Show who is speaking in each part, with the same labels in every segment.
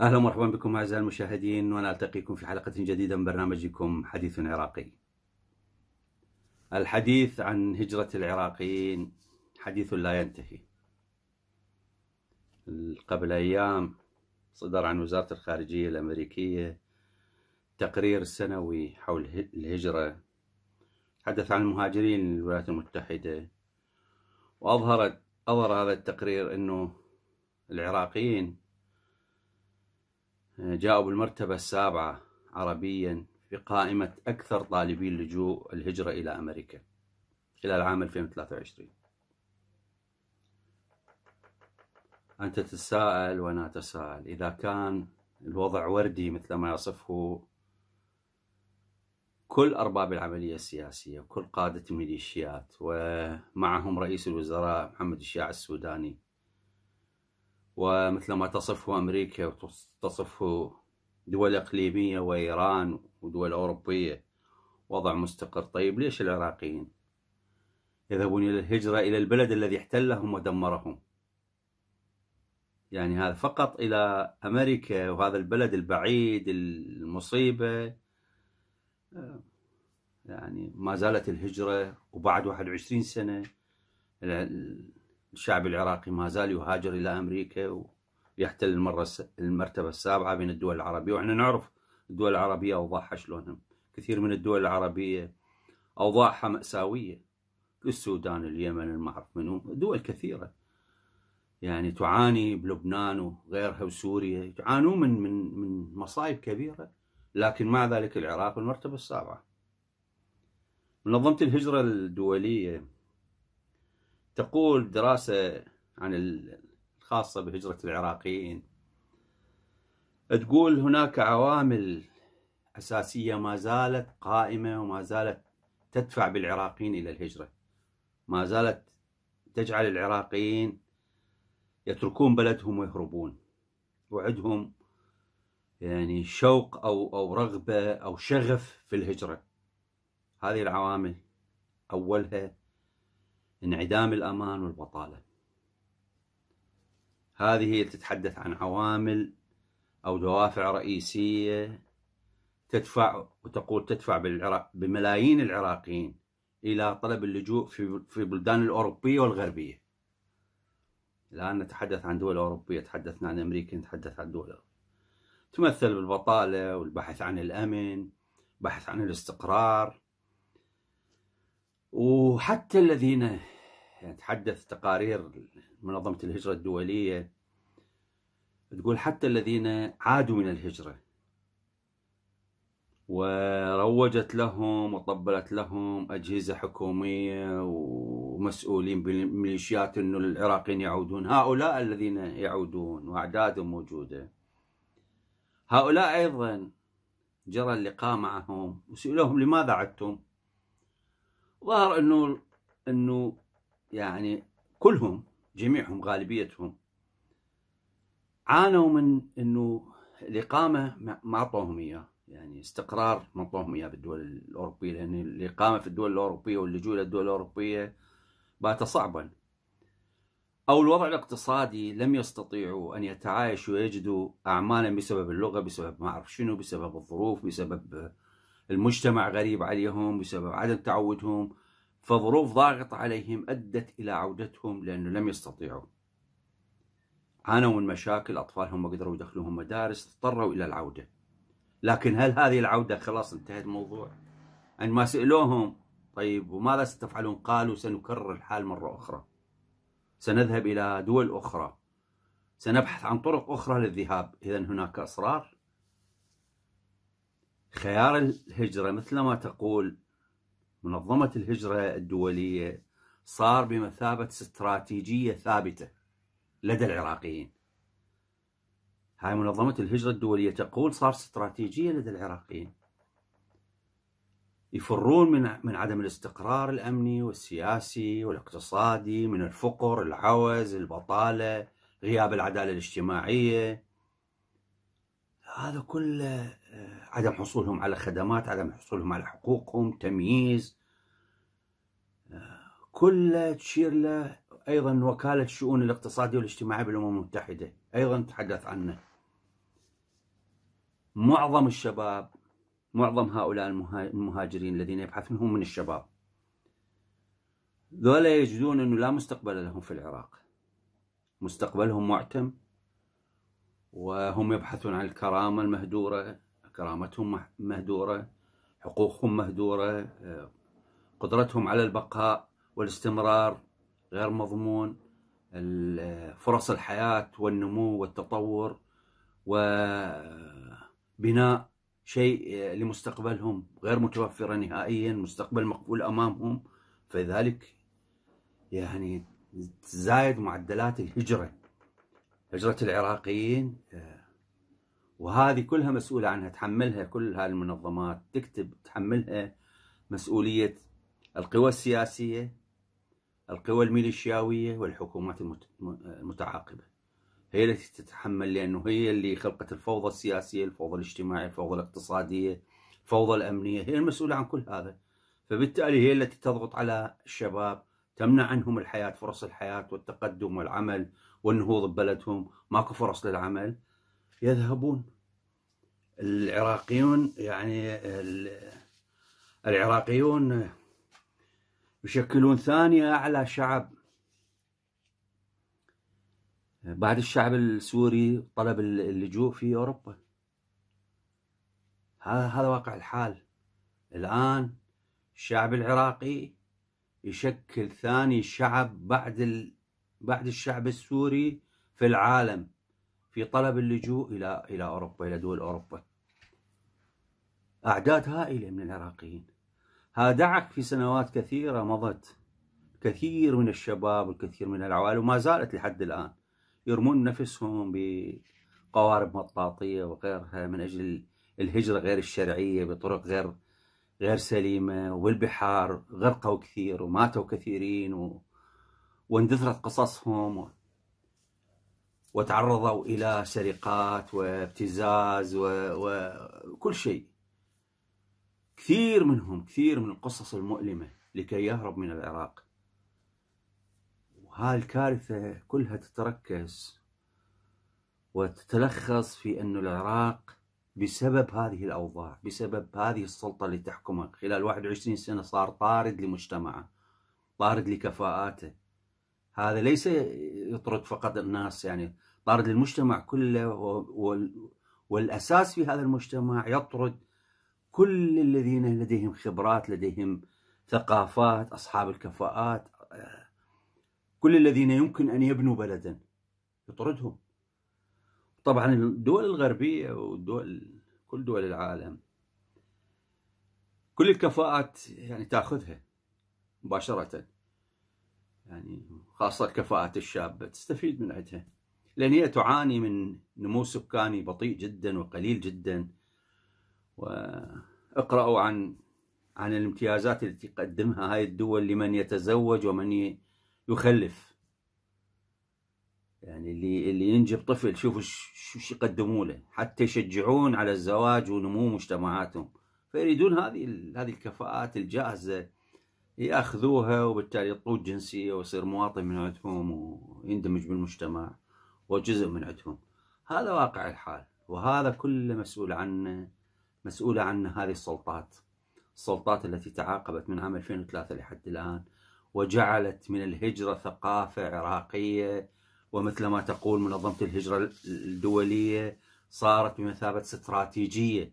Speaker 1: اهلا ومرحبا بكم اعزائي المشاهدين وانا التقيكم في حلقه جديده من برنامجكم حديث عراقي. الحديث عن هجره العراقيين حديث لا ينتهي. قبل أيام صدر عن وزارة الخارجية الأمريكية تقرير سنوي حول الهجرة حدث عن المهاجرين للولايات المتحدة وأظهرت أظهر هذا التقرير أنه العراقيين آه، جاءوا بالمرتبة السابعة عربيا في قائمة أكثر طالبي اللجوء الهجرة إلى أمريكا خلال عام 2023 أنت تتساءل وأنا أتساءل إذا كان الوضع وردي مثل ما يصفه كل أرباب العملية السياسية وكل قادة الميليشيات ومعهم رئيس الوزراء محمد الشيع السوداني ومثل ما تصفه أمريكا وتصفه دول إقليمية وإيران ودول أوروبية وضع مستقر طيب ليش العراقيين يذهبون إلى الهجرة إلى البلد الذي احتلهم ودمرهم يعني هذا فقط إلى أمريكا وهذا البلد البعيد المصيبة آه، يعني ما زالت الهجرة وبعد 21 سنة الشعب العراقي ما زال يهاجر إلى أمريكا ويحتل المرة المرتبة السابعة بين الدول العربية وإحنا نعرف الدول العربية أوضاعها شلون كثير من الدول العربية أوضاعها مأساوية السودان اليمن المعرف منو دول كثيرة يعني تعاني بلبنان وغيرها وسوريا يعانون من من من مصايب كبيره لكن مع ذلك العراق المرتبه السابعه منظمه الهجره الدوليه تقول دراسه عن الخاصه بهجره العراقيين تقول هناك عوامل اساسيه ما زالت قائمه وما زالت تدفع بالعراقيين الى الهجره ما زالت تجعل العراقيين يتركون بلدهم ويهربون وعندهم يعني شوق أو, أو رغبة أو شغف في الهجرة هذه العوامل أولها انعدام الأمان والبطالة هذه هي تتحدث عن عوامل أو دوافع رئيسية تدفع وتقول تدفع بالعراق بملايين العراقيين إلى طلب اللجوء في بلدان الأوروبية والغربية الآن نتحدث عن دول أوروبية تحدثنا عن أمريكا نتحدث عن دول تمثل بالبطالة والبحث عن الأمن بحث عن الاستقرار وحتى الذين تحدث تقارير منظمة الهجرة الدولية تقول حتى الذين عادوا من الهجرة وروجت لهم وطبلت لهم أجهزة حكومية ومسؤولين بالميليشيات أنه العراقيين يعودون هؤلاء الذين يعودون وأعدادهم موجودة هؤلاء أيضا جرى اللقاء معهم وسئلوهم لماذا عدتم ظهر أنه أنه يعني كلهم جميعهم غالبيتهم عانوا من أنه الإقامة ما أعطوهم إياه يعني استقرار منطوهم اياه بالدول الاوروبيه لان الاقامه في الدول الاوروبيه واللجوء الى الدول الاوروبيه بات صعبا او الوضع الاقتصادي لم يستطيعوا ان يتعايشوا ويجدوا اعمالا بسبب اللغه بسبب ما اعرف شنو بسبب الظروف بسبب المجتمع غريب عليهم بسبب عدم تعودهم فظروف ضاغطه عليهم ادت الى عودتهم لانه لم يستطيعوا عانوا من مشاكل اطفالهم ما قدروا يدخلوهم مدارس اضطروا الى العوده لكن هل هذه العودة خلاص انتهى الموضوع عندما يعني سألوهم طيب وماذا ستفعلون قالوا سنكرر الحال مرة أخرى سنذهب إلى دول أخرى سنبحث عن طرق أخرى للذهاب إذا هناك أسرار خيار الهجرة مثل ما تقول منظمة الهجرة الدولية صار بمثابة استراتيجية ثابتة لدى العراقيين هاي منظمة الهجرة الدولية تقول صار استراتيجية لدى العراقيين يفرون من من عدم الاستقرار الامني والسياسي والاقتصادي من الفقر العوز البطاله غياب العداله الاجتماعيه هذا كله آه، عدم حصولهم على خدمات عدم حصولهم على حقوقهم تمييز آه، كل تشير له ايضا وكاله الشؤون الاقتصاديه والاجتماعيه بالامم المتحده ايضا تحدث عنه معظم الشباب معظم هؤلاء المهاجرين الذين يبحثون هم من الشباب ذولا يجدون أنه لا مستقبل لهم في العراق مستقبلهم معتم وهم يبحثون عن الكرامة المهدورة كرامتهم مهدورة حقوقهم مهدورة آه، قدرتهم على البقاء والاستمرار غير مضمون آه، فرص الحياة والنمو والتطور و بناء شيء لمستقبلهم غير متوفرة نهائيا مستقبل مقفول أمامهم فلذلك يعني تزايد معدلات الهجرة هجرة العراقيين وهذه كلها مسؤولة عنها تحملها كل هذه المنظمات تكتب تحملها مسؤولية القوى السياسية القوى الميليشياوية والحكومات المتعاقبة هي التي تتحمل لأنه هي اللي خلقت الفوضى السياسية الفوضى الاجتماعية الفوضى الاقتصادية الفوضى الأمنية هي المسؤولة عن كل هذا فبالتالي هي التي تضغط على الشباب تمنع عنهم الحياة فرص الحياة والتقدم والعمل والنهوض ببلدهم ماكو فرص للعمل يذهبون العراقيون يعني العراقيون يشكلون ثاني أعلى شعب بعد الشعب السوري طلب اللجوء في أوروبا هذا هذا واقع الحال الآن الشعب العراقي يشكل ثاني شعب بعد ال... بعد الشعب السوري في العالم في طلب اللجوء إلى إلى أوروبا إلى دول أوروبا أعداد هائلة من العراقيين هادعك في سنوات كثيرة مضت كثير من الشباب والكثير من العوائل وما زالت لحد الآن يرمون نفسهم بقوارب مطاطية وغيرها من أجل الهجرة غير الشرعية بطرق غير غير سليمة والبحار غرقوا كثير وماتوا كثيرين و... واندثرت قصصهم و... وتعرضوا إلى سرقات وابتزاز و... وكل شيء كثير منهم كثير من القصص المؤلمة لكي يهرب من العراق هاي الكارثة كلها تتركز وتتلخص في أن العراق بسبب هذه الأوضاع بسبب هذه السلطة اللي تحكمه خلال 21 سنة صار طارد لمجتمعه طارد لكفاءاته هذا ليس يطرد فقط الناس يعني طارد للمجتمع كله والأساس في هذا المجتمع يطرد كل الذين لديهم خبرات لديهم ثقافات أصحاب الكفاءات كل الذين يمكن أن يبنوا بلدا يطردهم طبعا الدول الغربية والدول كل دول العالم كل الكفاءات يعني تاخذها مباشرة يعني خاصة الكفاءات الشابة تستفيد من عندها لأن هي تعاني من نمو سكاني بطيء جدا وقليل جدا واقرأوا عن عن الامتيازات التي تقدمها هاي الدول لمن يتزوج ومن يخلف يعني اللي اللي ينجب طفل شوفوا شو يقدموا له حتى يشجعون على الزواج ونمو مجتمعاتهم فيريدون هذه هذه الكفاءات الجاهزه ياخذوها وبالتالي يطلون جنسيه ويصير مواطن من عندهم ويندمج بالمجتمع وجزء من عندهم هذا واقع الحال وهذا كله مسؤول عنه مسؤوله عنه هذه السلطات السلطات التي تعاقبت من عام 2003 لحد الان وجعلت من الهجرة ثقافة عراقية ومثل ما تقول منظمة الهجرة الدولية صارت بمثابة استراتيجية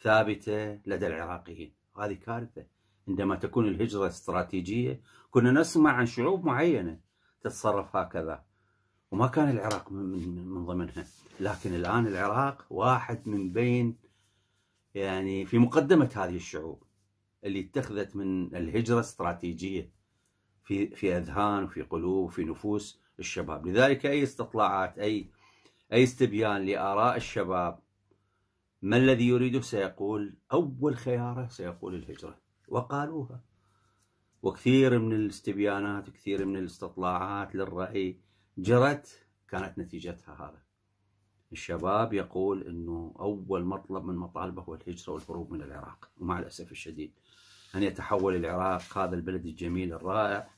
Speaker 1: ثابتة لدى العراقيين وهذه كارثة عندما تكون الهجرة استراتيجية كنا نسمع عن شعوب معينة تتصرف هكذا وما كان العراق من, من ضمنها لكن الآن العراق واحد من بين يعني في مقدمة هذه الشعوب اللي اتخذت من الهجرة استراتيجية في في اذهان وفي قلوب وفي نفوس الشباب لذلك اي استطلاعات اي اي استبيان لاراء الشباب ما الذي يريده سيقول اول خياره سيقول الهجره وقالوها وكثير من الاستبيانات وكثير من الاستطلاعات للراي جرت كانت نتيجتها هذا الشباب يقول انه اول مطلب من مطالبه هو الهجره والهروب من العراق ومع الاسف الشديد ان يتحول العراق هذا البلد الجميل الرائع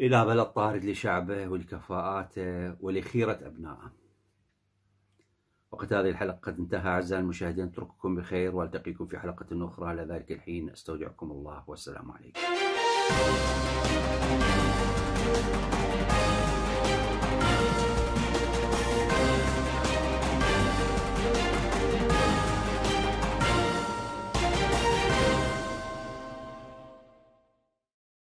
Speaker 1: إلى بلد طارد لشعبه ولكفاءاته ولخيرة أبنائه وقت هذه الحلقة قد انتهى أعزائي المشاهدين أترككم بخير وألتقيكم في حلقة أخرى لذلك الحين أستودعكم الله والسلام عليكم